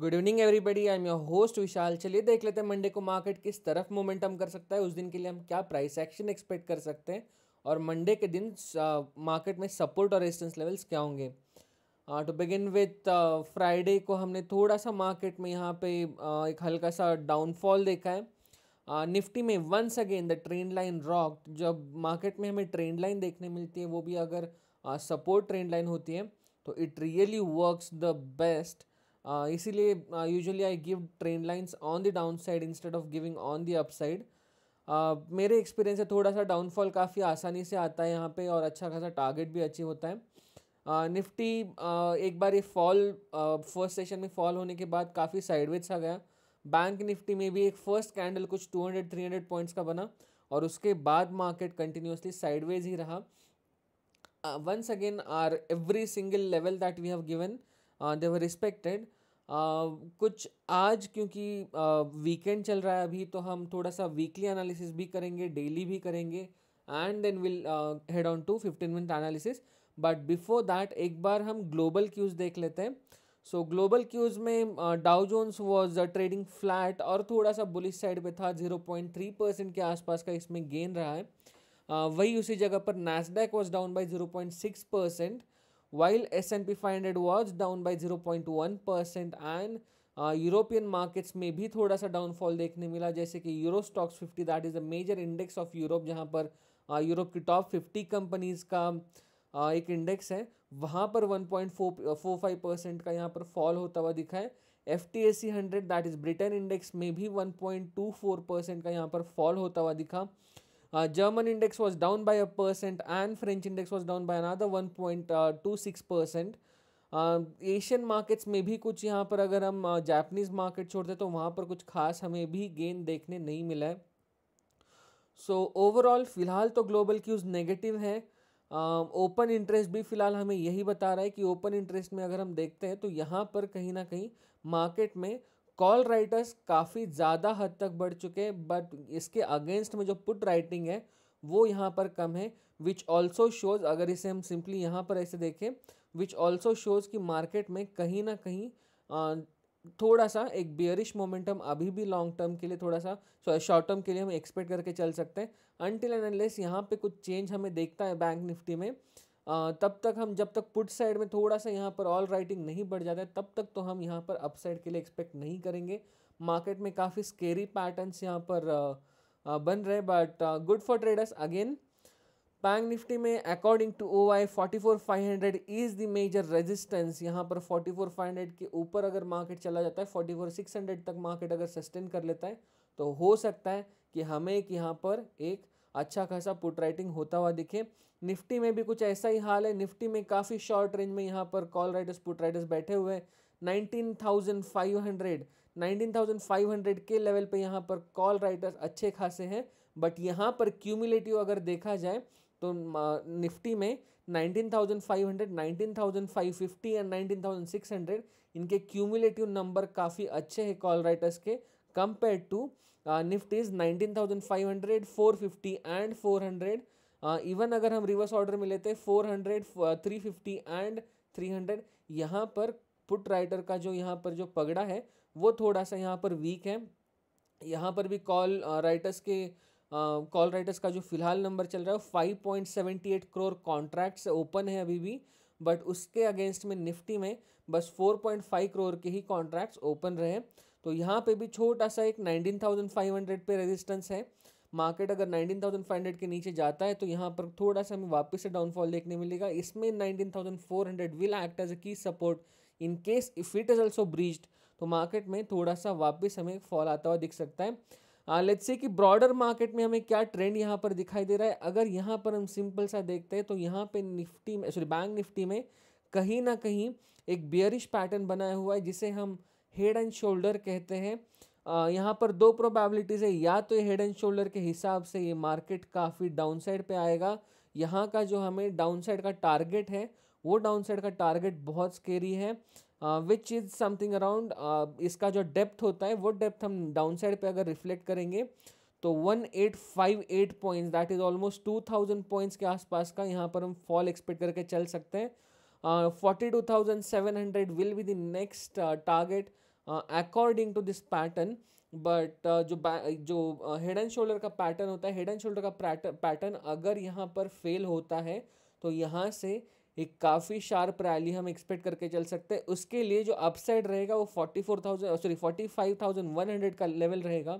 Good evening everybody I am your host Vishal चलिए देख लेते हैं मंडे को मार्केट किस तरफ मोमेंटम कर सकता है उस दिन के लिए हम क्या प्राइस एक्शन एक्सपेक्ट कर सकते हैं और मंडे के दिन मार्केट uh, में सपोर्ट और रेजिस्टेंस लेवल्स क्या होंगे टू बिगिन विथ फ्राइडे को हमने थोड़ा सा मार्केट में यहाँ पे uh, एक हल्का सा डाउनफॉल देखा है निफ्टी uh, में once again the trend line rock जब मार्केट में हमें ट्रेंड लाइन देखने मिलती है वो भी अगर सपोर्ट ट्रेंड लाइन होती है तो it really works the best Uh, इसीलिए usually I give trend lines on the down side instead of giving on the up side मेरे एक्सपीरियंस से थोड़ा सा डाउनफॉल काफ़ी आसानी से आता है यहाँ पे और अच्छा खासा टारगेट भी अच्छी होता है निफ्टी uh, uh, एक बार ये फॉल फर्स्ट सेशन में फॉल होने के बाद काफ़ी साइडवेज सा गया बैंक निफ्टी में भी एक फर्स्ट कैंडल कुछ 200 300 पॉइंट्स का बना और उसके बाद मार्केट कंटिन्यूसली साइडवेज ही रहा once again are every single level that we have given they were respected कुछ आज क्योंकि वीकेंड uh, चल रहा है अभी तो हम थोड़ा सा वीकली एनालिसिस भी करेंगे डेली भी करेंगे and then will head on to fifteen minute analysis but before that एक बार हम ग्लोबल क्यूज़ देख लेते हैं सो ग्लोबल क्यूज़ में Dow Jones was trading flat और थोड़ा सा बुलिस साइड पे था जीरो पॉइंट थ्री परसेंट के आसपास का इसमें गेन रहा है uh, वही उसी जगह पर Nasdaq was down by zero point six percent while S&P 500 was down by 0.1 percent and European markets में भी थोड़ा सा डाउनफॉल देखने मिला जैसे कि Euro Stoxx fifty that is a major index of Europe जहाँ पर यूरोप uh, की टॉप फिफ्टी कंपनीज़ का uh, एक इंडेक्स है वहाँ पर one point four four five percent का यहाँ पर फॉल होता हुआ दिखा है F T S C hundred that is Britain index में भी one point two four percent का यहाँ पर फॉल होता हुआ दिखा was uh, German index was down by a percent and French index was down by another 1.26 uh, percent. Asian um, markets में भी कुछ यहाँ पर अगर हम जापनीज़ uh, मार्केट छोड़ते तो वहाँ पर कुछ खास हमें भी गेन देखने नहीं मिला है सो ओवरऑल फ़िलहाल तो ग्लोबल क्यूज़ नेगेटिव है ओपन uh, इंटरेस्ट भी फ़िलहाल हमें यही बता रहा है कि ओपन इंटरेस्ट में अगर हम देखते हैं तो यहाँ पर कहीं ना कहीं मार्केट में कॉल राइटर्स काफ़ी ज़्यादा हद तक बढ़ चुके हैं बट इसके अगेंस्ट में जो पुट राइटिंग है वो यहाँ पर कम है विच ऑल्सो शोज़ अगर इसे हम सिंपली यहाँ पर ऐसे देखें विच ऑल्सो शोज़ कि मार्केट में कहीं ना कहीं आ, थोड़ा सा एक बियरिश मोमेंटम अभी भी लॉन्ग टर्म के लिए थोड़ा सा सॉरी शॉर्ट टर्म के लिए हम एक्सपेक्ट करके चल सकते हैं अनटिल एंड अनलेस यहाँ पे कुछ चेंज हमें देखता है बैंक निफ्टी में तब तक हम जब तक पुट साइड में थोड़ा सा यहाँ पर ऑल राइटिंग नहीं बढ़ जाता है तब तक तो हम यहाँ पर अप साइड के लिए एक्सपेक्ट नहीं करेंगे मार्केट में काफ़ी स्केरी पैटर्न्स यहाँ पर बन रहे but good for traders again bank Nifty में according to O I forty four five hundred is the major resistance यहाँ पर फोर्टी फोर फाइव हंड्रेड के ऊपर अगर मार्केट चला जाता है फोर्टी फोर सिक्स हंड्रेड तक मार्केट अगर सस्टेन कर लेता है तो हो सकता है कि हमें एक यहाँ पर एक अच्छा खासा पुट राइटिंग होता हुआ दिखे निफ्टी में भी कुछ ऐसा ही हाल है निफ्टी में काफ़ी शॉर्ट रेंज में यहाँ पर कॉल राइडर्स पुट राइडर्स बैठे हुए हैं nineteen thousand five hundred nineteen thousand five hundred के लेवल पे यहाँ पर कॉल राइटर्स अच्छे खासे हैं बट यहाँ पर क्यूमुलेटिव अगर देखा जाए तो निफ्टी में nineteen thousand five hundred nineteen thousand five fifty and nineteen thousand six hundred इनके क्यूमुलेटिव नंबर काफ़ी अच्छे हैं कॉल राइटर्स के compare to Nifty is nineteen thousand five hundred four fifty and four hundred even uh, अगर हम reverse order में लेते हैं four hundred three fifty and three hundred यहाँ पर पुट राइटर का जो यहाँ पर जो पगड़ा है वो थोड़ा सा यहाँ पर वीक है यहाँ पर भी कॉल राइटर्स uh, के कॉल uh, राइटर्स का जो फिलहाल नंबर चल रहा है five point seventy eight crore contracts open है अभी भी बट उसके अगेंस्ट में निफ्टी में बस फोर पॉइंट फाइव करोर के ही कॉन्ट्रैक्ट्स ओपन रहे तो यहाँ पे भी छोटा सा एक नाइनटीन थाउजेंड फाइव हंड्रेड पे रेजिस्टेंस है मार्केट अगर 19,500 के नीचे जाता है तो यहाँ पर थोड़ा सा हमें वापस से डाउनफॉल देखने मिलेगा इसमें hundred will act as a key support in case if it is also breached तो मार्केट में थोड़ा सा वापस हमें फॉल आता हुआ दिख सकता है लेट्स से कि ब्रॉडर मार्केट में हमें क्या ट्रेंड यहाँ पर दिखाई दे रहा है अगर यहाँ पर हम सिंपल सा देखते हैं तो यहाँ पे निफ्टी में सॉरी बैंक निफ्टी में कहीं ना कहीं एक बियरिश पैटर्न बनाया हुआ है जिसे हम हेड एंड शोल्डर कहते हैं यहाँ पर दो प्रोबेबिलिटीज़ है या तो हेड एंड शोल्डर के हिसाब से ये मार्केट काफ़ी डाउनसाइड पे आएगा यहाँ का जो हमें डाउनसाइड का टारगेट है वो डाउनसाइड का टारगेट बहुत स्केरी है विच इज़ समथिंग अराउंड इसका जो डेप्थ होता है वो डेप्थ हम डाउनसाइड पे अगर रिफ्लेक्ट करेंगे तो one eight five eight points that is almost two thousand points के आसपास का यहाँ पर हम फॉल एक्सपेक्ट करके चल सकते हैं forty two thousand seven hundred will be the next target according to this pattern but जो जो हेड एंड शोल्डर का पैटर्न होता है हेड एंड शोल्डर का पैटर्न अगर यहाँ पर फेल होता है तो यहाँ से एक काफ़ी शार्प रैली हम एक्सपेक्ट करके चल सकते हैं उसके लिए जो अपसाइड रहेगा वो forty four thousand sorry forty five thousand one hundred का लेवल रहेगा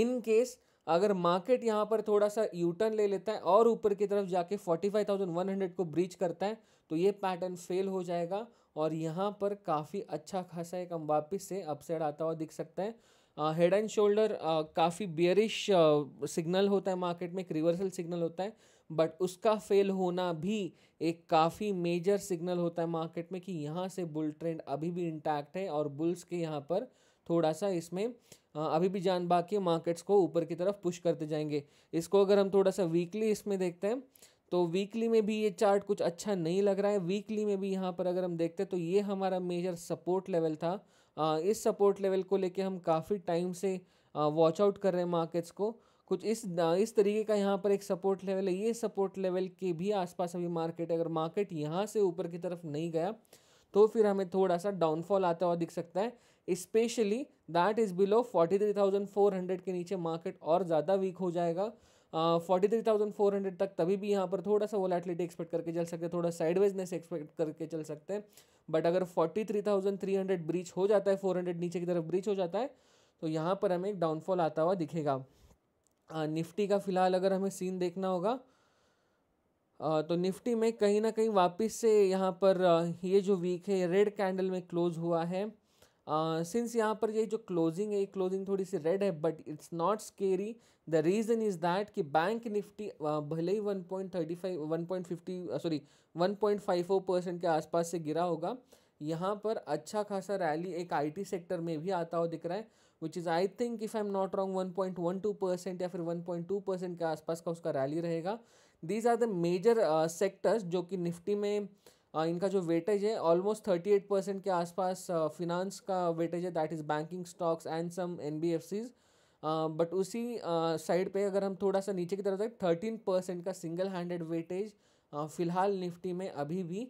इन केस अगर मार्केट यहाँ पर थोड़ा सा यूटर्न ले लेता है और ऊपर की तरफ जाके forty five thousand one hundred को ब्रीच करता है तो ये पैटर्न फेल हो जाएगा और यहाँ पर काफ़ी अच्छा खासा एक वापिस से अपसेड आता हुआ दिख सकता है हेड एंड शोल्डर काफ़ी बियरिश सिग्नल होता है मार्केट में एक रिवर्सल सिग्नल होता है बट उसका फेल होना भी एक काफ़ी मेजर सिग्नल होता है मार्केट में कि यहाँ से बुल ट्रेंड अभी भी इंटैक्ट है और बुल्स के यहाँ पर थोड़ा सा इसमें अभी भी जान बाकी मार्केट्स को ऊपर की तरफ पुश करते जाएंगे इसको अगर हम थोड़ा सा वीकली इसमें देखते हैं तो वीकली में भी ये चार्ट कुछ अच्छा नहीं लग रहा है वीकली में भी यहाँ पर अगर हम देखते तो ये हमारा मेजर सपोर्ट लेवल था आ, इस सपोर्ट लेवल को लेके हम काफ़ी टाइम से वॉच आउट कर रहे हैं मार्केट्स को कुछ इस इस तरीके का यहाँ पर एक सपोर्ट लेवल है ये सपोर्ट लेवल के भी आसपास अभी मार्केट अगर मार्केट यहाँ से ऊपर की तरफ नहीं गया तो फिर हमें थोड़ा सा डाउनफॉल आता हुआ दिख सकता है specially that is below forty three thousand four hundred के नीचे मार्केट और ज़्यादा वीक हो जाएगा forty three thousand four hundred तक तभी भी यहाँ पर थोड़ा सा वोलेटिलिटी एक्सपेक्ट करके चल सकते हैं थोड़ा साइडवाइजनेस एक्सपेक्ट करके चल सकते हैं बट अगर forty three thousand three hundred breach हो जाता है फोर हंड्रेड नीचे की तरफ ब्रीच हो जाता है तो यहाँ पर हमें एक डाउनफॉल आता हुआ दिखेगा निफ्टी का फिलहाल अगर हमें सीन देखना होगा तो निफ्टी में कहीं ना कहीं वापस से यहाँ पर ये जो वीक है रेड कैंडल में क्लोज हुआ है सिंस यहाँ पर ये जो क्लोजिंग है ये क्लोजिंग थोड़ी सी रेड है but it's not scary the reason is that कि बैंक निफ्टी भले ही one one point thirty five point fifty sorry one point five four percent के आसपास से गिरा होगा यहाँ पर अच्छा खासा रैली एक आईटी सेक्टर में भी आता हुआ दिख रहा है which is I think if I am not wrong one one point two percent या फिर वन पॉइंट टू परसेंट के आसपास का उसका रैली रहेगा these are the major sectors जो कि निफ्टी में uh, Uh, इनका जो वेटेज है ऑलमोस्ट थर्टी एट परसेंट के आसपास फिनांस uh, का वेटेज है that is banking stocks and some N B F Cs but उसी साइड uh, पे अगर हम थोड़ा सा नीचे की तरफ जाए थर्टीन परसेंट का सिंगल हैंडेड वेटेज फिलहाल निफ्टी में अभी भी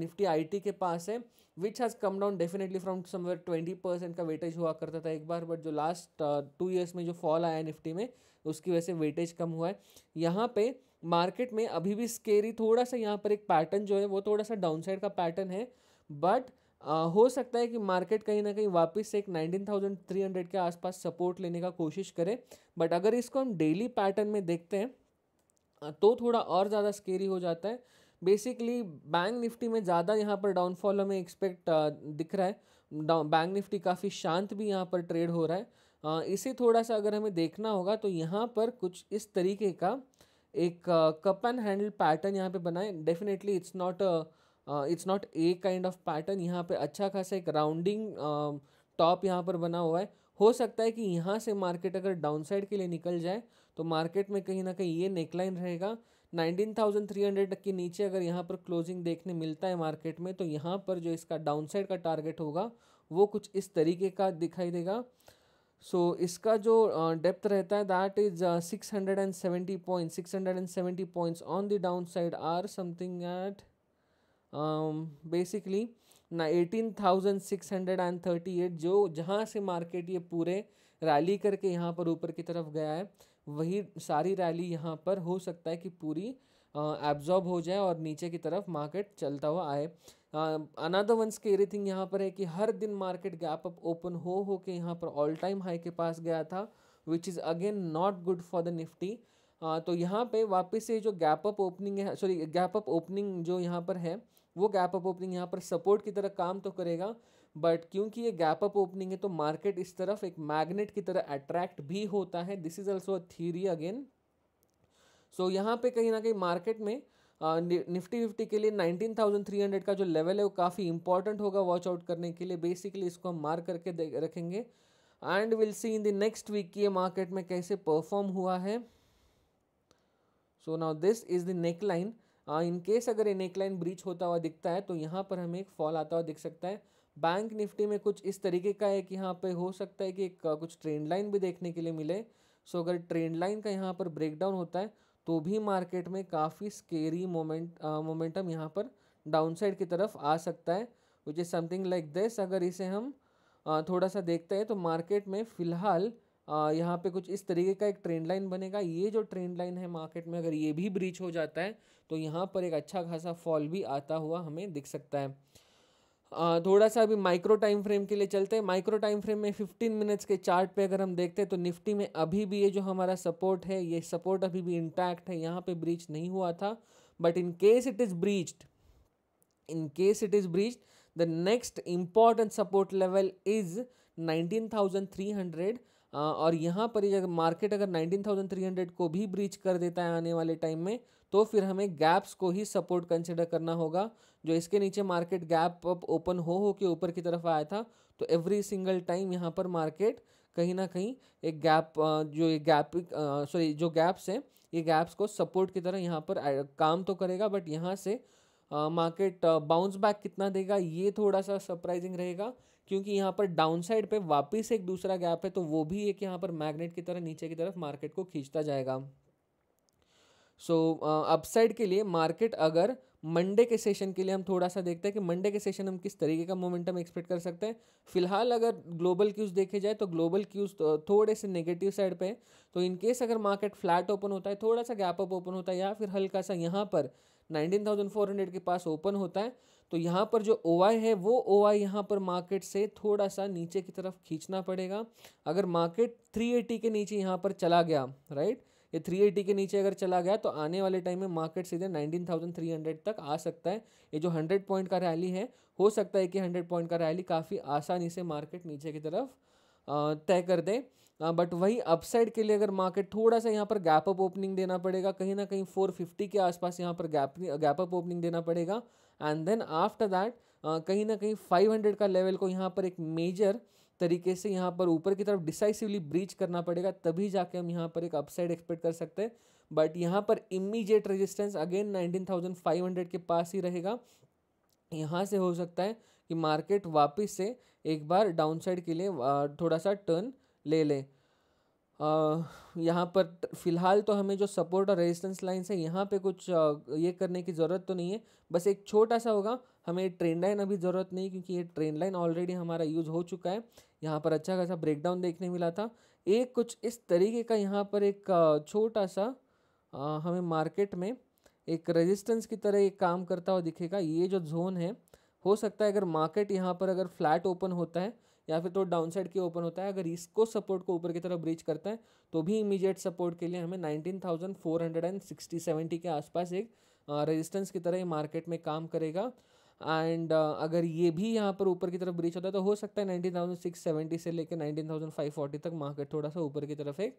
निफ्टी आईटी के पास है which has come down definitely from somewhere twenty percent का वेटेज हुआ करता था एक बार बट जो लास्ट टू ईयर्स में जो फॉल आया निफ्टी में उसकी वजह से वेटेज कम हुआ है यहाँ पे मार्केट में अभी भी स्केरी थोड़ा सा यहाँ पर एक पैटर्न जो है वो थोड़ा सा डाउन साइड का पैटर्न है बट आ, हो सकता है कि मार्केट कहीं ना कहीं वापस से एक नाइनटीन थाउजेंड थ्री हंड्रेड के आसपास सपोर्ट लेने का कोशिश करे बट अगर इसको हम डेली पैटर्न में देखते हैं तो थोड़ा और ज़्यादा स्केरी हो जाता है बेसिकली बैंक निफ्टी में ज़्यादा यहाँ पर डाउनफॉल हमें एक्सपेक्ट दिख रहा है बैंक निफ्टी काफ़ी शांत भी यहाँ पर ट्रेड हो रहा है इसे थोड़ा सा अगर हमें देखना होगा तो यहाँ पर कुछ इस तरीके का एक कप एंड हैंडल पैटर्न यहाँ पे बनाए definitely it's not it's not a kind of pattern यहाँ पे अच्छा खासा एक राउंडिंग टॉप um, यहाँ पर बना हुआ है हो सकता है कि यहाँ से मार्केट अगर डाउनसाइड के लिए निकल जाए तो मार्केट में कहीं ना कहीं ये नेकलाइन रहेगा 19,300 के नीचे अगर यहाँ पर क्लोजिंग देखने मिलता है मार्केट में तो यहाँ पर जो इसका डाउनसाइड का टारगेट होगा वो कुछ इस तरीके का दिखाई देगा सो so, इसका जो डेप्थ रहता है that is six hundred and seventy point six hundred and seventy points on the down side or something at basically ना eighteen thousand six hundred and thirty eight जो जहाँ से मार्केट ये पूरे रैली करके यहाँ पर ऊपर की तरफ गया है वही सारी रैली यहाँ पर हो सकता है कि पूरी एब्जॉर्ब हो जाए और नीचे की तरफ मार्केट चलता हुआ आए अनादर वन स्केरी थिंग यहाँ पर है कि हर दिन मार्केट गैप अप ओपन हो हो के यहाँ पर ऑल टाइम हाई के पास गया था which is again not good for the Nifty तो यहाँ पे वापस से जो गैप अप ओपनिंग है सॉरी गैप अप ओपनिंग जो यहाँ पर है वो गैप अप ओपनिंग यहाँ पर सपोर्ट की तरह काम तो करेगा बट क्योंकि ये गैप अप ओपनिंग है तो मार्केट इस तरफ एक मैग्नेट की तरह अट्रैक्ट भी होता है this is also a theory again so so, यहाँ पे कहीं ना कहीं मार्केट में निफ्टी फिफ्टी के लिए 19,300 का जो लेवल है वो काफ़ी इंपॉर्टेंट होगा वॉच आउट करने के लिए बेसिकली इसको हम मार्क करके रखेंगे and will see in the next week की ये मार्केट में कैसे परफॉर्म हुआ है so now this is the neck line in case अगर ये नेक लाइन ब्रीच होता हुआ दिखता है तो यहाँ पर हमें एक फॉल आता हुआ दिख सकता है बैंक निफ्टी में कुछ इस तरीके का है कि यहाँ पे हो सकता है कि एक कुछ ट्रेंड लाइन भी देखने के लिए मिले सो so, अगर ट्रेंड लाइन का यहाँ पर ब्रेकडाउन होता है तो भी मार्केट में काफ़ी स्केरी मोमेंट मोमेंटम यहाँ पर डाउनसाइड की तरफ आ सकता है which is something like this अगर इसे हम थोड़ा सा देखते हैं तो मार्केट में फ़िलहाल यहाँ पे कुछ इस तरीके का एक ट्रेंड लाइन बनेगा ये जो ट्रेंड लाइन है मार्केट में अगर ये भी ब्रीच हो जाता है तो यहाँ पर एक अच्छा खासा फॉल भी आता हुआ हमें दिख सकता है थोड़ा सा अभी माइक्रो टाइम फ्रेम के लिए चलते हैं माइक्रो टाइम फ्रेम में फिफ्टीन मिनट्स के चार्ट पे अगर हम देखते हैं तो निफ्टी में अभी भी ये जो हमारा सपोर्ट है ये सपोर्ट अभी भी इंटैक्ट है यहाँ पे ब्रीच नहीं हुआ था but in case it is breached in case it is breached the next important support level is nineteen और यहाँ पर अगर मार्केट अगर नाइनटीन को भी ब्रीच कर देता है आने वाले टाइम में तो फिर हमें गैप्स को ही सपोर्ट कंसिडर करना होगा जो इसके नीचे मार्केट गैप अप ओपन हो हो के ऊपर की तरफ आया था तो एवरी सिंगल टाइम यहाँ पर मार्केट कहीं ना कहीं एक गैप जो ये गैप सॉरी जो गैप्स हैं ये गैप्स को सपोर्ट की तरह यहाँ पर काम तो करेगा बट यहाँ से मार्केट बाउंस बैक कितना देगा ये थोड़ा सा सरप्राइजिंग रहेगा क्योंकि यहाँ पर डाउन साइड पर वापिस एक दूसरा गैप है तो वो भी एक यहाँ पर मैग्नेट की तरह नीचे की तरफ मार्केट को खींचता जाएगा सो अपसाइड के लिए मार्केट अगर मंडे के सेशन के लिए हम थोड़ा सा देखते हैं कि मंडे के सेशन हम किस तरीके का मोमेंटम एक्सपेक्ट कर सकते हैं फिलहाल अगर ग्लोबल क्यूज़ देखे जाए तो ग्लोबल तो क्यूज़ थोड़े से नेगेटिव साइड पे हैं तो इन केस अगर मार्केट फ्लैट ओपन होता है थोड़ा सा गैप अप ओपन होता है या फिर हल्का सा यहाँ पर हंड्रेड के पास ओपन होता है तो यहाँ पर जो ओ है वो ओ आई यहाँ पर मार्केट से थोड़ा सा नीचे की तरफ खींचना पड़ेगा अगर मार्केट एटी के नीचे यहाँ पर चला गया राइट ये 380 के नीचे अगर चला गया तो आने वाले टाइम में मार्केट सीधे 19,300 तक आ सकता है ये जो 100 पॉइंट का रैली है हो सकता है कि 100 पॉइंट का रैली काफ़ी आसानी से मार्केट नीचे की तरफ तय कर दे बट वही अपसाइड के लिए अगर मार्केट थोड़ा सा यहाँ पर गैप अप ओपनिंग देना पड़ेगा कहीं ना कहीं 450 के आसपास यहाँ पर गैप गैप अप ओपनिंग देना पड़ेगा एंड देन आफ्टर दैट कहीं ना कहीं 500 का लेवल को यहाँ पर एक मेजर तरीके से यहाँ पर ऊपर की तरफ डिसाइसिवली ब्रीच करना पड़ेगा तभी जाके हम यहाँ पर एक अपसाइड एक्सपेक्ट कर सकते हैं बट यहाँ पर immediate resistance again nineteen thousand five hundred के पास ही रहेगा यहाँ से हो सकता है कि मार्केट वापस से एक बार डाउनसाइड के लिए थोड़ा सा टर्न ले लें यहाँ पर फिलहाल तो हमें जो सपोर्ट और रेजिस्टेंस लाइन्स है यहाँ पे कुछ ये करने की ज़रूरत तो नहीं है बस एक छोटा सा होगा हमें ट्रेन लाइन अभी ज़रूरत नहीं क्योंकि ये ट्रेन लाइन ऑलरेडी हमारा यूज़ हो चुका है यहाँ पर अच्छा खासा ब्रेकडाउन देखने मिला था एक कुछ इस तरीके का यहाँ पर एक छोटा सा आ, हमें मार्केट में एक रेजिस्टेंस की तरह एक काम करता हुआ दिखेगा ये जो जोन है हो सकता है अगर मार्केट यहाँ पर अगर फ्लैट ओपन होता है या फिर तो डाउन साइड के ओपन होता है अगर इसको सपोर्ट को ऊपर की तरफ ब्रीच करता है तो भी इमीडिएट सपोर्ट के लिए हमें nineteen thousand four hundred and sixty seventy के आसपास एक रेजिस्टेंस की तरह ये मार्केट में काम करेगा एंड uh, अगर ये भी यहाँ पर ऊपर की तरफ ब्रीच होता है तो हो सकता है नाइनटीन थाउजेंड सिक्स सेवेंटी से लेकर नाइनटीन थाउजेंड फाइव फोर्टी तक मार्केट थोड़ा सा ऊपर की तरफ एक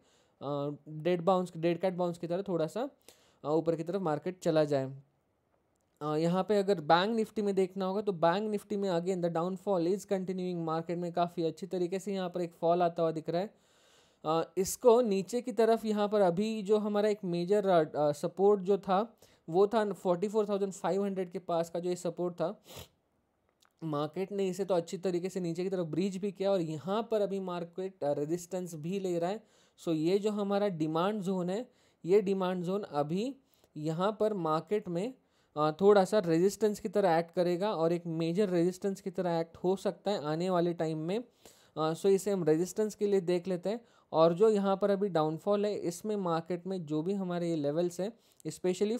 dead bounce dead cat bounce की तरह थोड़ा सा uh, ऊपर की तरफ मार्केट चला जाए uh, यहाँ पे अगर बैंक निफ्टी में देखना होगा तो बैंक निफ्टी में again the downfall is continuing market में काफ़ी अच्छी तरीके से यहाँ पर एक फॉल आता हुआ दिख रहा है इसको नीचे की तरफ यहाँ पर अभी जो हमारा एक मेजर सपोर्ट जो था वो था forty four thousand five hundred के पास का जो ये सपोर्ट था मार्केट ने इसे तो अच्छी तरीके से नीचे की तरफ ब्रिज भी किया और यहाँ पर अभी मार्केट रेजिस्टेंस भी ले रहा है सो ये जो हमारा डिमांड जोन है ये डिमांड जोन अभी यहाँ पर मार्केट में थोड़ा सा रेजिस्टेंस की तरह एक्ट करेगा और एक मेजर रेजिस्टेंस की तरह एक्ट हो सकता है आने वाले टाइम में सो इसे हम रेजिस्टेंस के लिए देख लेते हैं और जो यहाँ पर अभी डाउनफॉल है इसमें मार्केट में जो भी हमारे ये लेवल्स हैं स्पेशली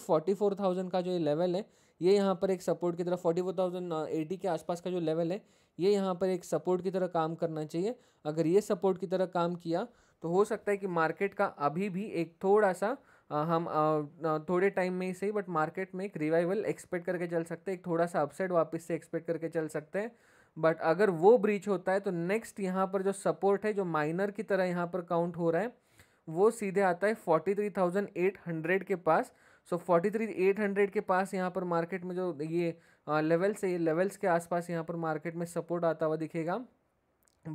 थाउजेंड का जो ये लेवल है ये यहाँ पर एक सपोर्ट की तरह फोर्टी फोर थाउजेंड एटी के आसपास का जो लेवल है ये यहाँ पर एक सपोर्ट की तरह काम करना चाहिए अगर ये सपोर्ट की तरह काम किया तो हो सकता है कि मार्केट का अभी भी एक थोड़ा सा आ, हम आ, थोड़े टाइम में ही सही बट मार्केट में एक रिवाइवल एक्सपेक्ट करके चल सकते हैं एक थोड़ा सा अपसेट वापस से एक्सपेक्ट करके चल सकते हैं बट अगर वो ब्रीच होता है तो नेक्स्ट यहाँ पर जो सपोर्ट है जो माइनर की तरह यहाँ पर काउंट हो रहा है वो सीधे आता है forty three thousand eight hundred के पास so forty three eight hundred के पास यहाँ पर मार्केट में जो ये लेवल्स है ये लेवल्स के आसपास यहाँ पर मार्केट में सपोर्ट आता हुआ दिखेगा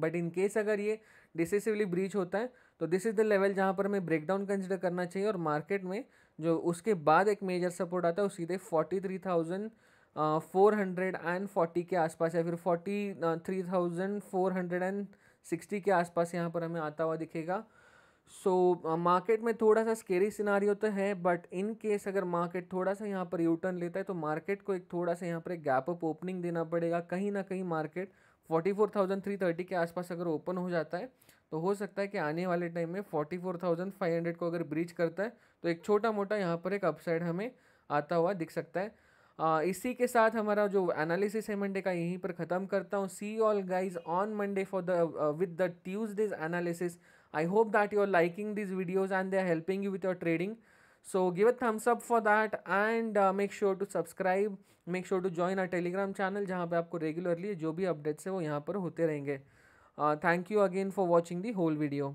बट इन केस अगर ये डिसेसिवली ब्रीच होता है तो दिस इज़ द लेवल जहाँ पर हमें ब्रेकडाउन कंसिडर करना चाहिए और मार्केट में जो उसके बाद एक मेजर सपोर्ट आता है वो सीधे forty three thousand four hundred and forty के आसपास या फिर forty three thousand four hundred and sixty के आसपास यहाँ पर हमें आता हुआ दिखेगा सो so, मार्केट में थोड़ा सा स्केरी सिनारियो तो है बट इन केस अगर मार्केट थोड़ा सा यहाँ पर यू टर्न लेता है तो मार्केट को एक थोड़ा सा यहाँ पर एक गैप अप ओपनिंग देना पड़ेगा कहीं ना कहीं market forty four thousand three thirty के आसपास अगर ओपन हो जाता है तो हो सकता है कि आने वाले टाइम में forty four thousand five hundred को अगर ब्रीच करता है तो एक छोटा मोटा यहाँ पर एक अपसाइड हमें आता हुआ दिख सकता है आ, इसी के साथ हमारा जो एनालिसिस है मंडे का यहीं पर ख़त्म करता हूँ see all guys on Monday for the with the Tuesday's analysis I hope that you are liking this videos and they are helping you with your trading so give thumbs up for that and make sure to sure make sure to sure our Telegram channel जहाँ पर आपको regularly जो भी updates है वो यहाँ पर होते रहेंगे thank you again for watching the whole video